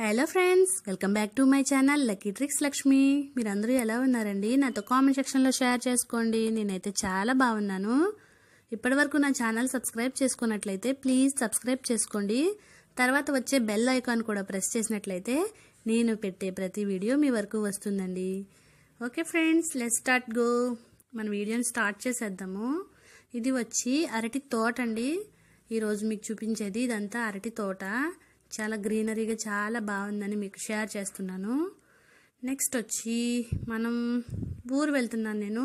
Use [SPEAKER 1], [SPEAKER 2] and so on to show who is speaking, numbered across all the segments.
[SPEAKER 1] hello friends welcome back to my channel lucky tricks Lakshmi మీరందరూ ఎలా ఉన్నారండి నాతో కామెంట్ సెక్షన్లో షేర్ చేసుకోండి నేనైతే చాలా బాగున్నాను ఇప్పటివరకు నా ఛానల్ సబ్స్క్రైబ్ చేసుకున్నట్లయితే ప్లీజ్ సబ్స్క్రైబ్ చేసుకోండి తర్వాత వచ్చే బెల్ ఐకాన్ కూడా ప్రెస్ చేసినట్లయితే నేను పెట్టే ప్రతి వీడియో మీ వరకు వస్తుందండి okay friends let start go మన వీడియోని స్టార్ట్ చేసేద్దాము ఇది వచ్చి అరటి తోట అండి ఈరోజు మీకు చూపించేది ఇదంతా అరటి తోట చాలా గ్రీనరీగా చాలా బాగుందని మీకు షేర్ చేస్తున్నాను నెక్స్ట్ వచ్చి మనం ఊరు వెళ్తున్నాను నేను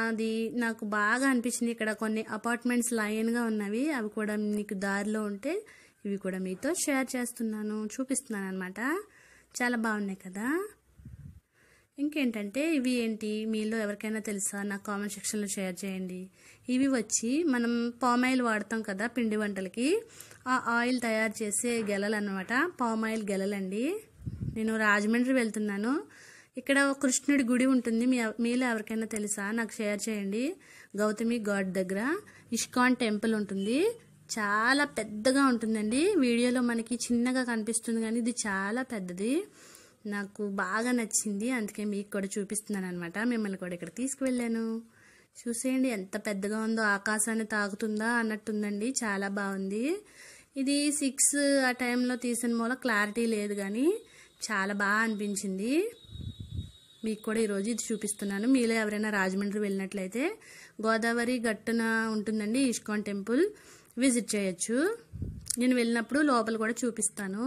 [SPEAKER 1] అది నాకు బాగా అనిపించింది ఇక్కడ కొన్ని అపార్ట్మెంట్స్ లైన్గా ఉన్నవి అవి కూడా మీకు దారిలో ఉంటే ఇవి కూడా మీతో షేర్ చేస్తున్నాను చూపిస్తున్నాను అనమాట చాలా బాగున్నాయి కదా ఇంకేంటంటే ఇవి ఏంటి మీలో ఎవరికైనా తెలుసా నాకు కామెంట్ సెక్షన్లో షేర్ చేయండి ఇవి వచ్చి మనం పామ్ ఆయిల్ వాడతాం కదా పిండి వంటలకి ఆ ఆయిల్ తయారు చేసే గెలలు అనమాట పామ్ ఆయిల్ గెలలండి నేను రాజమండ్రి వెళ్తున్నాను ఇక్కడ కృష్ణుడి గుడి ఉంటుంది మీ మీలో ఎవరికైనా తెలుసా నాకు షేర్ చేయండి గౌతమి గాడ్ దగ్గర ఇష్కాన్ టెంపుల్ ఉంటుంది చాలా పెద్దగా ఉంటుందండి వీడియోలో మనకి చిన్నగా కనిపిస్తుంది కానీ ఇది చాలా పెద్దది నాకు బాగా నచ్చింది అందుకే మీకు కూడా చూపిస్తున్నాను అనమాట మిమ్మల్ని కూడా ఇక్కడ తీసుకువెళ్ళాను చూసేయండి ఎంత పెద్దగా ఉందో ఆకాశాన్ని తాగుతుందా అన్నట్టుందండి చాలా బాగుంది ఇది సిక్స్ ఆ టైంలో తీసిన మూల క్లారిటీ లేదు కానీ చాలా బాగా అనిపించింది మీకు కూడా ఈరోజు ఇది చూపిస్తున్నాను మీలో ఎవరైనా రాజమండ్రి వెళ్ళినట్లయితే గోదావరి గట్టున ఉంటుందండి ఇష్కాన్ టెంపుల్ విజిట్ చేయొచ్చు నేను వెళ్ళినప్పుడు లోపల కూడా చూపిస్తాను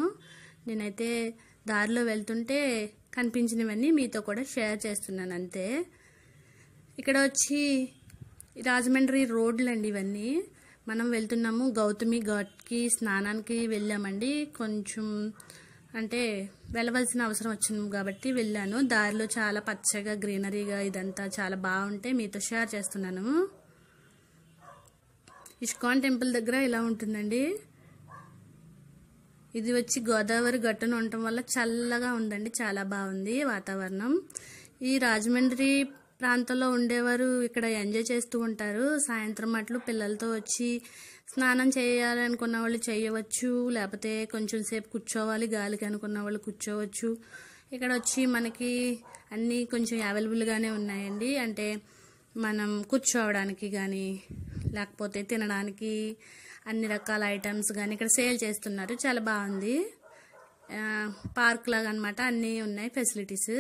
[SPEAKER 1] నేనైతే దారిలో వెళ్తుంటే కనిపించినవన్నీ మీతో కూడా షేర్ చేస్తున్నాను అంతే ఇక్కడ వచ్చి రాజమండ్రి రోడ్లు అండి ఇవన్నీ మనం వెళ్తున్నాము గౌతమి ఘాట్కి స్నానానికి వెళ్ళామండి కొంచెం అంటే వెళ్ళవలసిన అవసరం వచ్చింది కాబట్టి వెళ్ళాను దారిలో చాలా పచ్చగా గ్రీనరీగా ఇదంతా చాలా బాగుంటే మీతో షేర్ చేస్తున్నాను ఇష్కాన్ టెంపుల్ దగ్గర ఇలా ఉంటుందండి ఇది వచ్చి గోదావరి గట్టున ఉండటం వల్ల చల్లగా ఉందండి చాలా బాగుంది వాతావరణం ఈ రాజమండ్రి ప్రాంతంలో ఉండేవారు ఇక్కడ ఎంజాయ్ చేస్తూ ఉంటారు సాయంత్రం అట్లు పిల్లలతో వచ్చి స్నానం చేయాలనుకున్న వాళ్ళు చేయవచ్చు లేకపోతే కొంచెం సేపు కూర్చోవాలి గాలికి అనుకున్న వాళ్ళు కూర్చోవచ్చు ఇక్కడ వచ్చి మనకి అన్నీ కొంచెం అవైలబుల్గానే ఉన్నాయండి అంటే మనం కూర్చోవడానికి కానీ లేకపోతే తినడానికి అన్ని రకాల ఐటమ్స్ కానీ ఇక్కడ సేల్ చేస్తున్నారు చాలా బాగుంది పార్క్ లాగా అనమాట అన్నీ ఉన్నాయి ఫెసిలిటీస్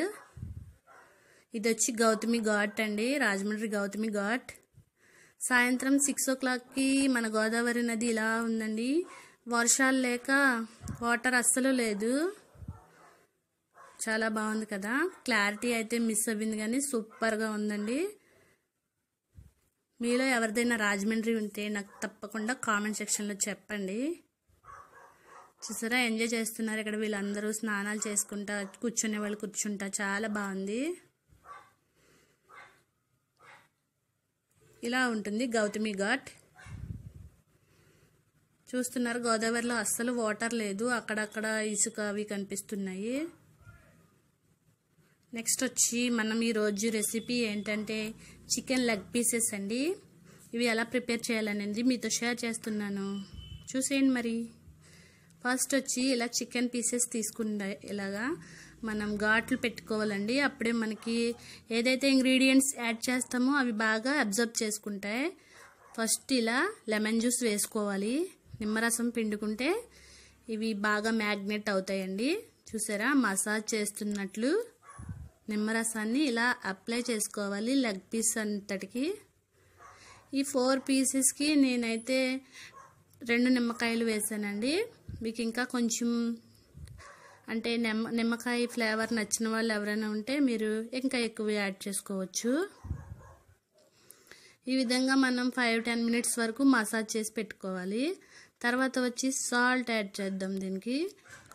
[SPEAKER 1] ఇది వచ్చి గౌతమి ఘాట్ అండి రాజమండ్రి గౌతమి ఘాట్ సాయంత్రం సిక్స్ ఓ క్లాక్కి మన గోదావరి నది ఇలా ఉందండి వర్షాలు లేక వాటర్ అస్సలు లేదు చాలా బాగుంది కదా క్లారిటీ అయితే మిస్ అయింది కానీ సూపర్గా ఉందండి మీలో ఎవరిదైనా రాజమండ్రి ఉంటే నాకు తప్పకుండా కామెంట్ సెక్షన్లో చెప్పండి చూసారా ఎంజాయ్ చేస్తున్నారు ఇక్కడ వీళ్ళందరూ స్నానాలు చేసుకుంటా కూర్చునే వాళ్ళు కూర్చుంటా చాలా బాగుంది ఇలా ఉంటుంది గౌతమి ఘాట్ చూస్తున్నారు గోదావరిలో అస్సలు వాటర్ లేదు అక్కడక్కడ ఇసుక అవి కనిపిస్తున్నాయి నెక్స్ట్ వచ్చి మనం ఈరోజు రెసిపీ ఏంటంటే చికెన్ లెగ్ పీసెస్ అండి ఇవి ఎలా ప్రిపేర్ చేయాలనేది మీతో షేర్ చేస్తున్నాను చూసేయండి మరి ఫస్ట్ వచ్చి ఇలా చికెన్ పీసెస్ తీసుకుండా ఇలాగా మనం ఘాట్లు పెట్టుకోవాలండి అప్పుడే మనకి ఏదైతే ఇంగ్రీడియంట్స్ యాడ్ చేస్తామో అవి బాగా అబ్జర్వ్ చేసుకుంటాయి ఫస్ట్ ఇలా లెమన్ జ్యూస్ వేసుకోవాలి నిమ్మరసం పిండుకుంటే ఇవి బాగా మ్యాగ్నెట్ అవుతాయండి చూసారా మసాజ్ చేస్తున్నట్లు నిమ్మరసాన్ని ఇలా అప్లై చేసుకోవాలి లెగ్ పీస్ అంతటికి ఈ ఫోర్ పీసెస్కి నేనైతే రెండు నిమ్మకాయలు వేసానండి మీకు ఇంకా కొంచెం అంటే నిమ్మ నిమ్మకాయ ఫ్లేవర్ నచ్చిన వాళ్ళు ఎవరైనా ఉంటే మీరు ఇంకా ఎక్కువ యాడ్ చేసుకోవచ్చు ఈ విధంగా మనం ఫైవ్ టెన్ మినిట్స్ వరకు మసాజ్ చేసి పెట్టుకోవాలి తర్వాత వచ్చి సాల్ట్ యాడ్ చేద్దాం దీనికి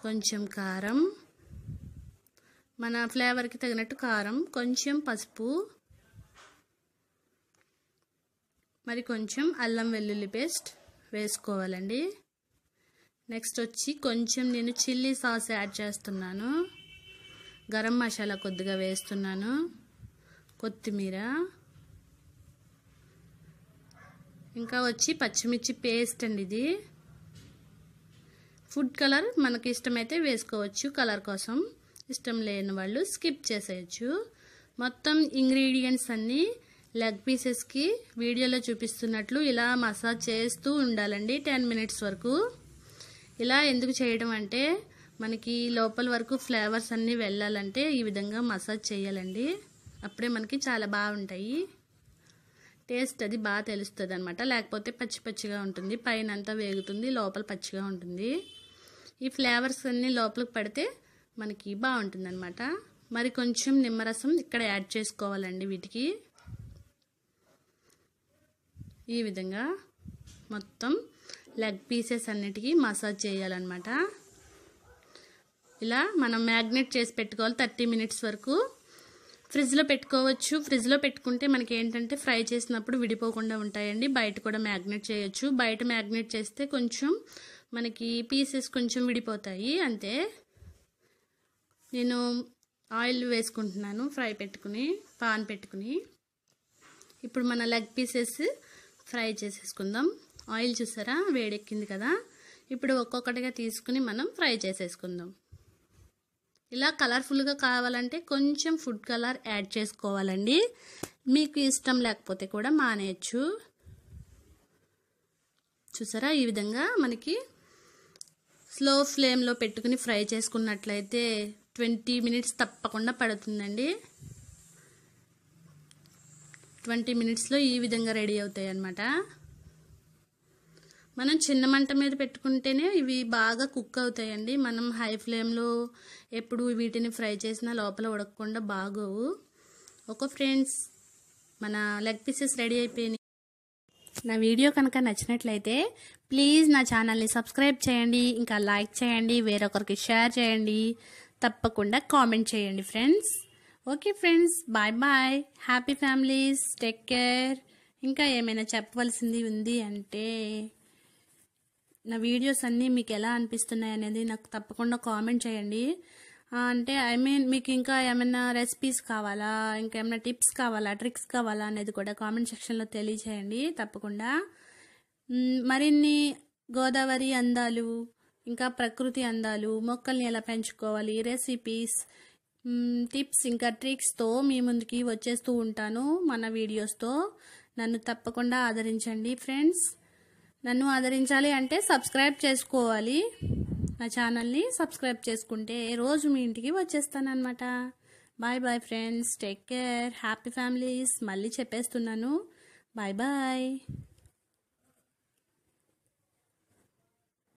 [SPEAKER 1] కొంచెం కారం మన ఫ్లేవర్కి తగినట్టు కారం కొంచెం పసుపు మరి కొంచెం అల్లం వెల్లుల్లి పేస్ట్ వేసుకోవాలండి నెక్స్ట్ వచ్చి కొంచెం నేను చిల్లీ సాస్ యాడ్ చేస్తున్నాను గరం మసాలా కొద్దిగా వేస్తున్నాను కొత్తిమీర ఇంకా వచ్చి పచ్చిమిర్చి పేస్ట్ అండి ఇది ఫుడ్ కలర్ మనకి ఇష్టమైతే వేసుకోవచ్చు కలర్ కోసం ఇష్టం లేని వాళ్ళు స్కిప్ చేసేయచ్చు మొత్తం ఇంగ్రీడియంట్స్ అన్నీ లెగ్ పీసెస్కి వీడియోలో చూపిస్తున్నట్లు ఇలా మసాజ్ చేస్తూ ఉండాలండి టెన్ మినిట్స్ వరకు ఇలా ఎందుకు చేయడం అంటే మనకి లోపల వరకు ఫ్లేవర్స్ అన్నీ వెళ్ళాలంటే ఈ విధంగా మసాజ్ చేయాలండి అప్పుడే మనకి చాలా బాగుంటాయి టేస్ట్ అది బాగా తెలుస్తుంది అనమాట లేకపోతే పచ్చి పచ్చిగా ఉంటుంది పైన అంతా వేగుతుంది లోపల పచ్చిగా ఉంటుంది ఈ ఫ్లేవర్స్ అన్నీ లోపలికి పడితే మనకి బాగుంటుంది అనమాట మరి కొంచెం నిమ్మరసం ఇక్కడ యాడ్ చేసుకోవాలండి వీటికి ఈ విధంగా మొత్తం లెగ్ పీసెస్ అన్నిటికీ మసాజ్ చేయాలన్నమాట ఇలా మనం మ్యాగ్నెట్ చేసి పెట్టుకోవాలి థర్టీ మినిట్స్ వరకు ఫ్రిడ్జ్లో పెట్టుకోవచ్చు ఫ్రిడ్జ్లో పెట్టుకుంటే మనకి ఏంటంటే ఫ్రై చేసినప్పుడు విడిపోకుండా ఉంటాయండి బయట కూడా మ్యాగ్నెట్ చేయొచ్చు బయట మ్యాగ్నెట్ చేస్తే కొంచెం మనకి పీసెస్ కొంచెం విడిపోతాయి అంతే నేను ఆయిల్ వేసుకుంటున్నాను ఫ్రై పెట్టుకుని పాన్ పెట్టుకుని ఇప్పుడు మన లెగ్ పీసెస్ ఫ్రై చేసేసుకుందాం ఆయిల్ చూసారా వేడెక్కింది కదా ఇప్పుడు ఒక్కొక్కటిగా తీసుకుని మనం ఫ్రై చేసేసుకుందాం ఇలా కలర్ఫుల్గా కావాలంటే కొంచెం ఫుడ్ కలర్ యాడ్ చేసుకోవాలండి మీకు ఇష్టం లేకపోతే కూడా మానేయచ్చు చూసారా ఈ విధంగా మనకి స్లో ఫ్లేమ్లో పెట్టుకుని ఫ్రై చేసుకున్నట్లయితే ట్వంటీ మినిట్స్ తప్పకుండా పడుతుందండి ట్వంటీ మినిట్స్లో ఈ విధంగా రెడీ అవుతాయి అన్నమాట మనం చిన్న మంట మీద పెట్టుకుంటేనే ఇవి బాగా కుక్ అవుతాయండి మనం హై ఫ్లేమ్లో ఎప్పుడు వీటిని ఫ్రై చేసినా లోపల ఉడకకుండా బాగోవు ఒక ఫ్రెండ్స్ మన లెగ్ పీసెస్ రెడీ అయిపోయినాయి నా వీడియో కనుక నచ్చినట్లయితే ప్లీజ్ నా ఛానల్ని సబ్స్క్రైబ్ చేయండి ఇంకా లైక్ చేయండి వేరొకరికి షేర్ చేయండి తప్పకుండా కామెంట్ చేయండి friends okay friends bye bye happy families take care ఇంకా ఏమైనా చెప్పవలసింది ఉంది అంటే నా వీడియోస్ అన్నీ మీకు ఎలా అనిపిస్తున్నాయి అనేది నాకు తప్పకుండా కామెంట్ చేయండి అంటే ఐ మీన్ మీకు ఇంకా ఏమైనా రెసిపీస్ కావాలా ఇంకా ఏమైనా టిప్స్ కావాలా ట్రిక్స్ కావాలా అనేది కూడా కామెంట్ సెక్షన్లో తెలియచేయండి తప్పకుండా మరిన్ని గోదావరి అందాలు ఇంకా ప్రకృతి అందాలు మొక్కల్ని ఎలా పెంచుకోవాలి రెసిపీస్ టిప్స్ ఇంకా ట్రిక్స్తో మీ ముందుకి వచ్చేస్తూ ఉంటాను మన వీడియోస్తో నన్ను తప్పకుండా ఆదరించండి ఫ్రెండ్స్ నన్ను ఆదరించాలి అంటే సబ్స్క్రైబ్ చేసుకోవాలి నా ఛానల్ని సబ్స్క్రైబ్ చేసుకుంటే రోజు మీ ఇంటికి వచ్చేస్తానమాట bye bye friends take care happy families మళ్ళీ చెప్పేస్తున్నాను బాయ్ బాయ్